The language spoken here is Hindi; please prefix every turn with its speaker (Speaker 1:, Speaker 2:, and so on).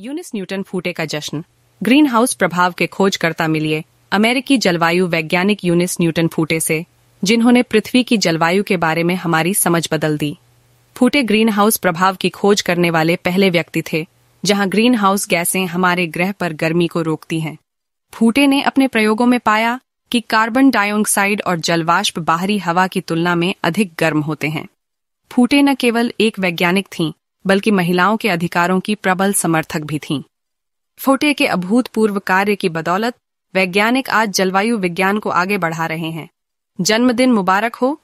Speaker 1: यूनिस न्यूटन फूटे का जश्न ग्रीन हाउस प्रभाव के खोजकर्ता मिलिए अमेरिकी जलवायु वैज्ञानिक यूनिस न्यूटन फूटे से जिन्होंने पृथ्वी की जलवायु के बारे में हमारी समझ बदल दी फूटे ग्रीन हाउस प्रभाव की खोज करने वाले पहले व्यक्ति थे जहां ग्रीन हाउस गैसें हमारे ग्रह पर गर्मी को रोकती हैं फूटे ने अपने प्रयोगों में पाया कि कार्बन डाइऑक्साइड और जलवाष्प बाहरी हवा की तुलना में अधिक गर्म होते हैं फूटे न केवल एक वैज्ञानिक थीं, बल्कि महिलाओं के अधिकारों की प्रबल समर्थक भी थीं फोटे के अभूतपूर्व कार्य की बदौलत वैज्ञानिक आज जलवायु विज्ञान को आगे बढ़ा रहे हैं जन्मदिन मुबारक हो